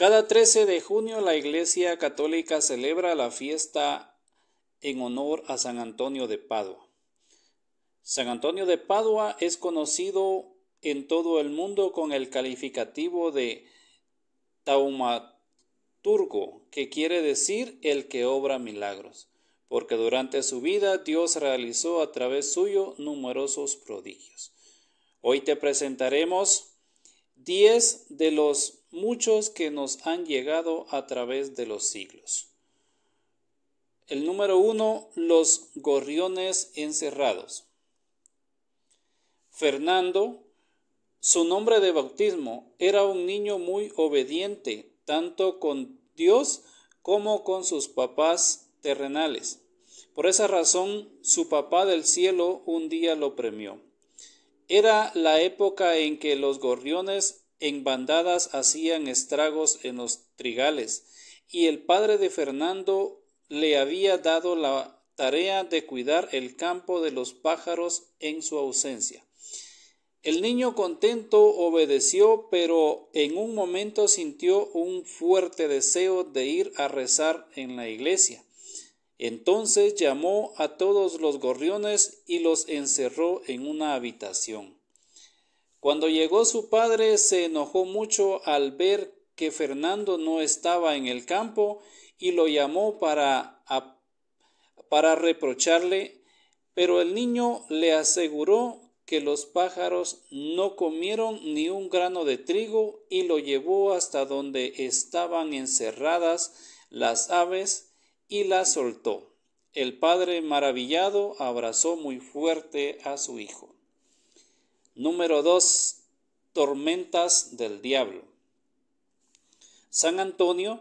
Cada 13 de junio la Iglesia Católica celebra la fiesta en honor a San Antonio de Padua. San Antonio de Padua es conocido en todo el mundo con el calificativo de taumaturgo, que quiere decir el que obra milagros, porque durante su vida Dios realizó a través suyo numerosos prodigios. Hoy te presentaremos 10 de los muchos que nos han llegado a través de los siglos. El número uno, los gorriones encerrados. Fernando, su nombre de bautismo, era un niño muy obediente, tanto con Dios como con sus papás terrenales. Por esa razón, su papá del cielo un día lo premió. Era la época en que los gorriones en bandadas hacían estragos en los trigales, y el padre de Fernando le había dado la tarea de cuidar el campo de los pájaros en su ausencia. El niño contento obedeció, pero en un momento sintió un fuerte deseo de ir a rezar en la iglesia. Entonces llamó a todos los gorriones y los encerró en una habitación. Cuando llegó su padre se enojó mucho al ver que Fernando no estaba en el campo y lo llamó para, para reprocharle, pero el niño le aseguró que los pájaros no comieron ni un grano de trigo y lo llevó hasta donde estaban encerradas las aves y las soltó. El padre maravillado abrazó muy fuerte a su hijo. Número 2. Tormentas del diablo. San Antonio,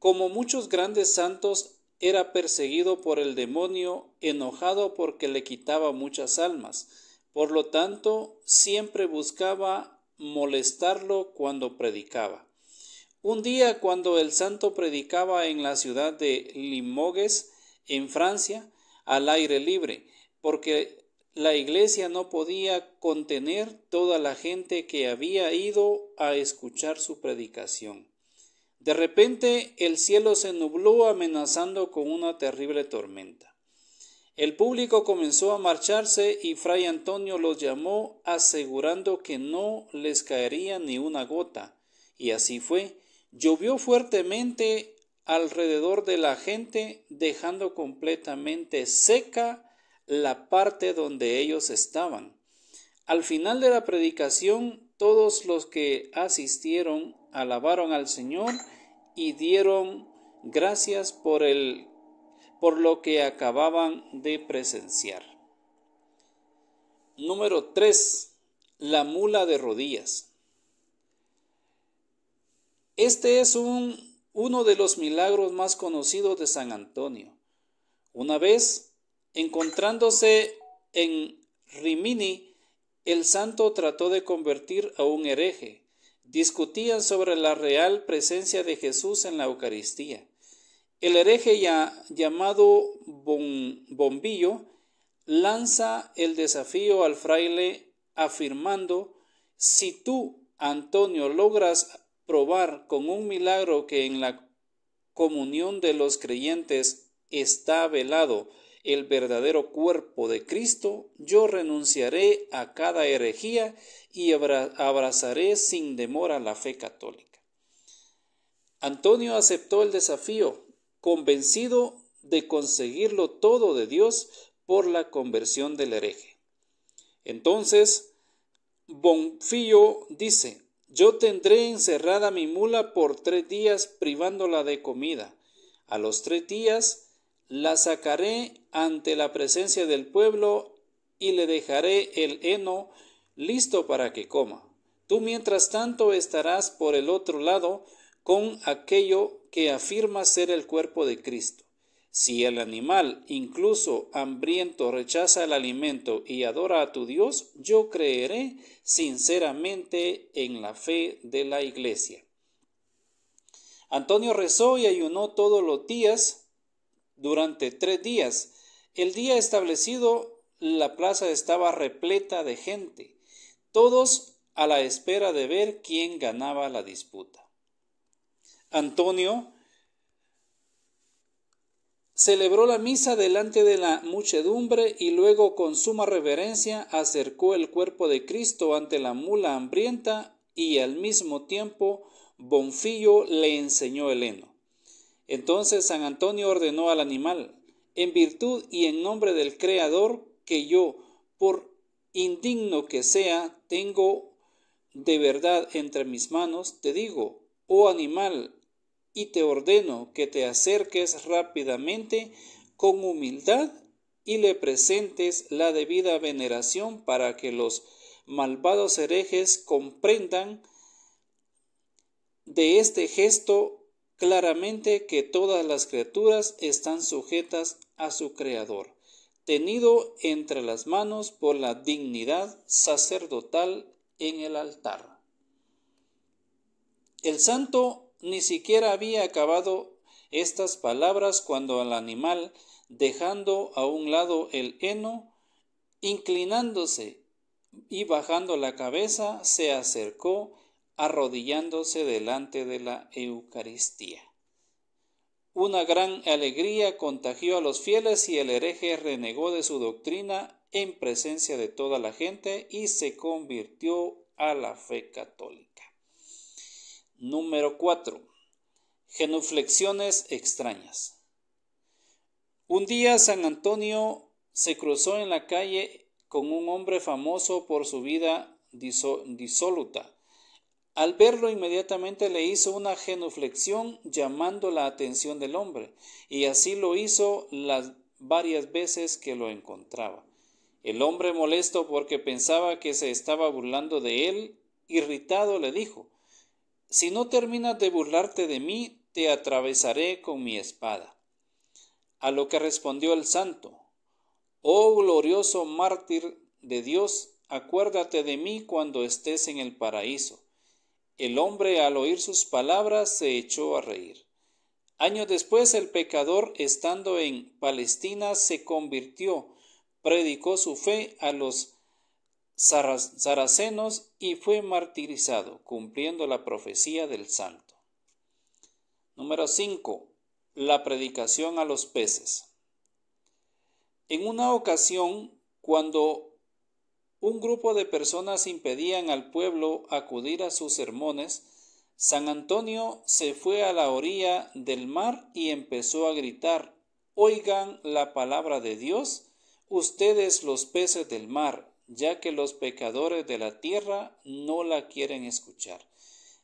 como muchos grandes santos, era perseguido por el demonio, enojado porque le quitaba muchas almas. Por lo tanto, siempre buscaba molestarlo cuando predicaba. Un día, cuando el santo predicaba en la ciudad de Limoges, en Francia, al aire libre, porque la iglesia no podía contener toda la gente que había ido a escuchar su predicación. De repente el cielo se nubló amenazando con una terrible tormenta. El público comenzó a marcharse y Fray Antonio los llamó asegurando que no les caería ni una gota. Y así fue. Llovió fuertemente alrededor de la gente, dejando completamente seca la parte donde ellos estaban. Al final de la predicación, todos los que asistieron alabaron al Señor y dieron gracias por el por lo que acababan de presenciar. Número 3. La mula de rodillas. Este es un, uno de los milagros más conocidos de San Antonio. Una vez Encontrándose en Rimini, el santo trató de convertir a un hereje. Discutían sobre la real presencia de Jesús en la Eucaristía. El hereje ya, llamado Bombillo lanza el desafío al fraile afirmando, si tú, Antonio, logras probar con un milagro que en la comunión de los creyentes está velado, el verdadero cuerpo de Cristo, yo renunciaré a cada herejía y abrazaré sin demora la fe católica. Antonio aceptó el desafío, convencido de conseguirlo todo de Dios por la conversión del hereje. Entonces, Bonfillo dice, yo tendré encerrada mi mula por tres días privándola de comida. A los tres días, la sacaré ante la presencia del pueblo y le dejaré el heno listo para que coma. Tú mientras tanto estarás por el otro lado con aquello que afirma ser el cuerpo de Cristo. Si el animal, incluso hambriento, rechaza el alimento y adora a tu Dios, yo creeré sinceramente en la fe de la iglesia. Antonio rezó y ayunó todos los días durante tres días. El día establecido, la plaza estaba repleta de gente, todos a la espera de ver quién ganaba la disputa. Antonio celebró la misa delante de la muchedumbre y luego con suma reverencia acercó el cuerpo de Cristo ante la mula hambrienta y al mismo tiempo Bonfillo le enseñó el heno. Entonces San Antonio ordenó al animal, en virtud y en nombre del Creador, que yo, por indigno que sea, tengo de verdad entre mis manos, te digo, oh animal, y te ordeno que te acerques rápidamente con humildad y le presentes la debida veneración para que los malvados herejes comprendan de este gesto claramente que todas las criaturas están sujetas a su Creador, tenido entre las manos por la dignidad sacerdotal en el altar. El santo ni siquiera había acabado estas palabras cuando el animal, dejando a un lado el heno, inclinándose y bajando la cabeza, se acercó arrodillándose delante de la Eucaristía. Una gran alegría contagió a los fieles y el hereje renegó de su doctrina en presencia de toda la gente y se convirtió a la fe católica. Número 4. Genuflexiones extrañas. Un día San Antonio se cruzó en la calle con un hombre famoso por su vida disoluta al verlo inmediatamente le hizo una genuflexión llamando la atención del hombre, y así lo hizo las varias veces que lo encontraba. El hombre molesto porque pensaba que se estaba burlando de él, irritado le dijo Si no terminas de burlarte de mí, te atravesaré con mi espada. A lo que respondió el santo Oh glorioso mártir de Dios, acuérdate de mí cuando estés en el paraíso. El hombre al oír sus palabras se echó a reír. Años después el pecador, estando en Palestina, se convirtió, predicó su fe a los saracenos y fue martirizado, cumpliendo la profecía del santo. Número 5. La predicación a los peces. En una ocasión, cuando un grupo de personas impedían al pueblo acudir a sus sermones, San Antonio se fue a la orilla del mar y empezó a gritar Oigan la palabra de Dios, ustedes los peces del mar, ya que los pecadores de la tierra no la quieren escuchar.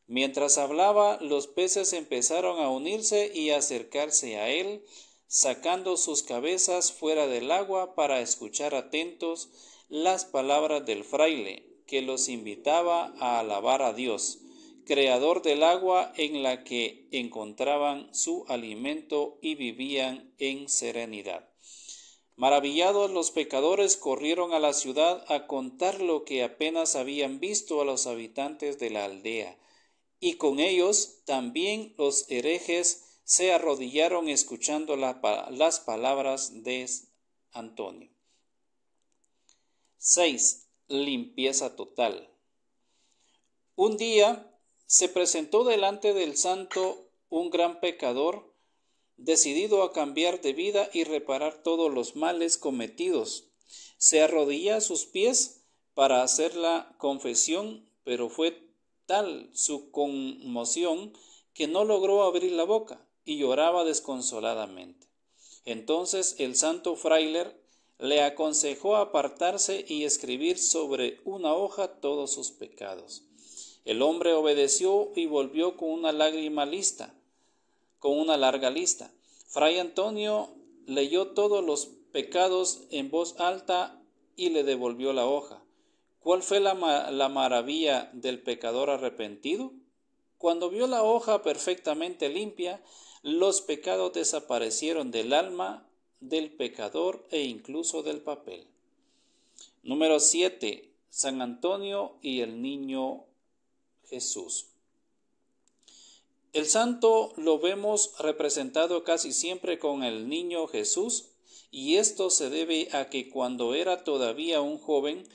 Mientras hablaba, los peces empezaron a unirse y acercarse a él, sacando sus cabezas fuera del agua para escuchar atentos las palabras del fraile, que los invitaba a alabar a Dios, creador del agua en la que encontraban su alimento y vivían en serenidad. Maravillados los pecadores corrieron a la ciudad a contar lo que apenas habían visto a los habitantes de la aldea, y con ellos también los herejes se arrodillaron escuchando las palabras de Antonio. 6. Limpieza total. Un día se presentó delante del santo un gran pecador, decidido a cambiar de vida y reparar todos los males cometidos. Se arrodilla a sus pies para hacer la confesión, pero fue tal su conmoción que no logró abrir la boca y lloraba desconsoladamente. Entonces el santo frailer le aconsejó apartarse y escribir sobre una hoja todos sus pecados. El hombre obedeció y volvió con una lágrima lista, con una larga lista. Fray Antonio leyó todos los pecados en voz alta y le devolvió la hoja. ¿Cuál fue la, la maravilla del pecador arrepentido? Cuando vio la hoja perfectamente limpia, los pecados desaparecieron del alma del pecador e incluso del papel. Número 7. San Antonio y el niño Jesús. El santo lo vemos representado casi siempre con el niño Jesús y esto se debe a que cuando era todavía un joven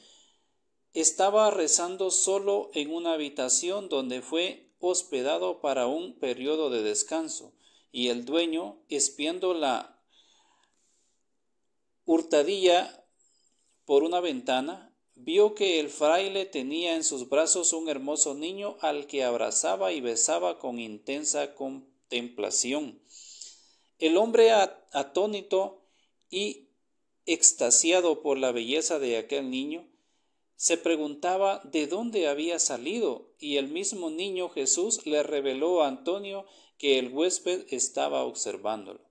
estaba rezando solo en una habitación donde fue hospedado para un periodo de descanso y el dueño, espiando la Hurtadilla, por una ventana, vio que el fraile tenía en sus brazos un hermoso niño al que abrazaba y besaba con intensa contemplación. El hombre atónito y extasiado por la belleza de aquel niño, se preguntaba de dónde había salido y el mismo niño Jesús le reveló a Antonio que el huésped estaba observándolo.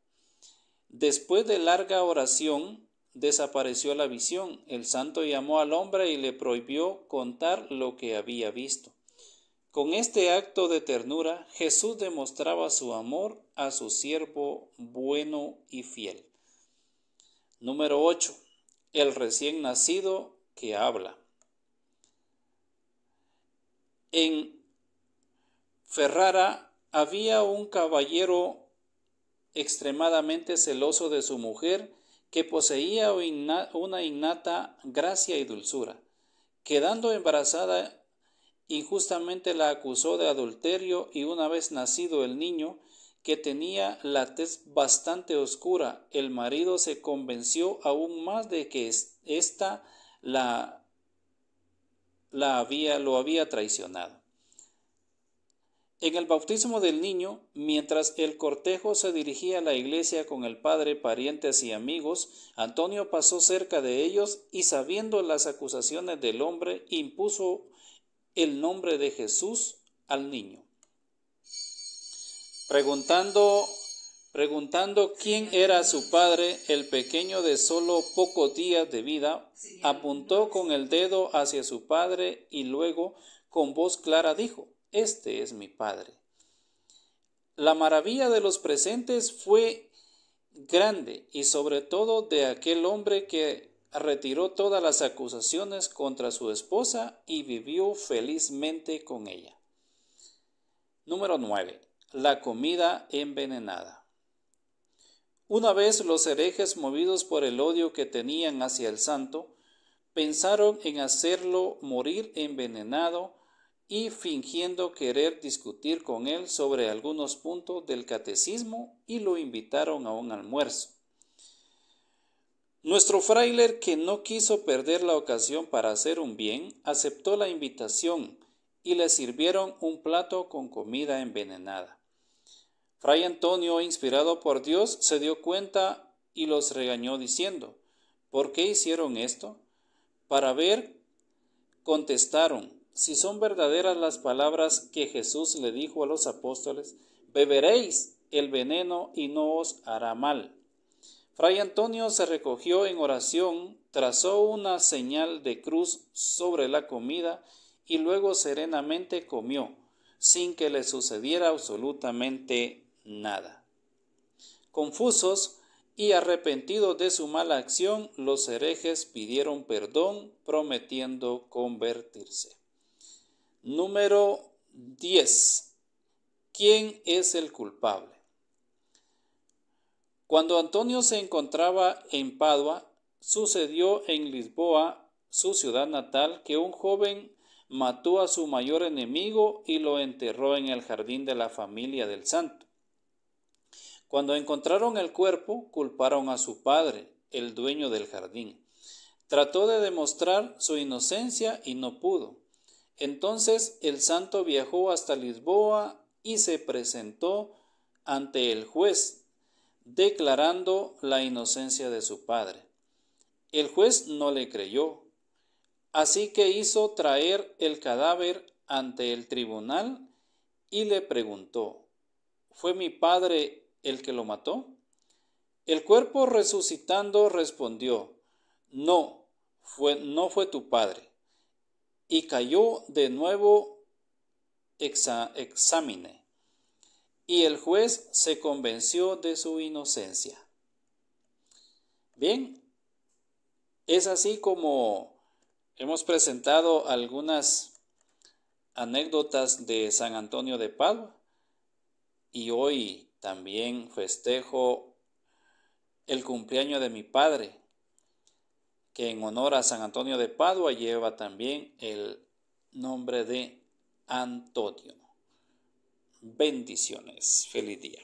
Después de larga oración, desapareció la visión. El santo llamó al hombre y le prohibió contar lo que había visto. Con este acto de ternura, Jesús demostraba su amor a su siervo bueno y fiel. Número 8. El recién nacido que habla. En Ferrara había un caballero extremadamente celoso de su mujer que poseía una innata gracia y dulzura. Quedando embarazada, injustamente la acusó de adulterio y una vez nacido el niño, que tenía la tez bastante oscura, el marido se convenció aún más de que ésta la, la había, lo había traicionado. En el bautismo del niño, mientras el cortejo se dirigía a la iglesia con el padre, parientes y amigos, Antonio pasó cerca de ellos y sabiendo las acusaciones del hombre, impuso el nombre de Jesús al niño. Preguntando, preguntando quién era su padre, el pequeño de solo pocos días de vida, apuntó con el dedo hacia su padre y luego con voz clara dijo, este es mi Padre. La maravilla de los presentes fue grande y sobre todo de aquel hombre que retiró todas las acusaciones contra su esposa y vivió felizmente con ella. Número 9. La comida envenenada. Una vez los herejes movidos por el odio que tenían hacia el santo, pensaron en hacerlo morir envenenado y fingiendo querer discutir con él sobre algunos puntos del catecismo y lo invitaron a un almuerzo. Nuestro frailer, que no quiso perder la ocasión para hacer un bien, aceptó la invitación y le sirvieron un plato con comida envenenada. Fray Antonio, inspirado por Dios, se dio cuenta y los regañó diciendo, ¿Por qué hicieron esto? Para ver, contestaron, si son verdaderas las palabras que Jesús le dijo a los apóstoles, beberéis el veneno y no os hará mal. Fray Antonio se recogió en oración, trazó una señal de cruz sobre la comida y luego serenamente comió, sin que le sucediera absolutamente nada. Confusos y arrepentidos de su mala acción, los herejes pidieron perdón, prometiendo convertirse. Número 10. ¿Quién es el culpable? Cuando Antonio se encontraba en Padua, sucedió en Lisboa, su ciudad natal, que un joven mató a su mayor enemigo y lo enterró en el jardín de la familia del santo. Cuando encontraron el cuerpo, culparon a su padre, el dueño del jardín. Trató de demostrar su inocencia y no pudo. Entonces el santo viajó hasta Lisboa y se presentó ante el juez, declarando la inocencia de su padre. El juez no le creyó, así que hizo traer el cadáver ante el tribunal y le preguntó, ¿fue mi padre el que lo mató? El cuerpo resucitando respondió, no, fue, no fue tu padre, y cayó de nuevo exa examine, y el juez se convenció de su inocencia. Bien, es así como hemos presentado algunas anécdotas de San Antonio de Padua y hoy también festejo el cumpleaños de mi padre, que en honor a San Antonio de Padua lleva también el nombre de Antonio. Bendiciones. Feliz día.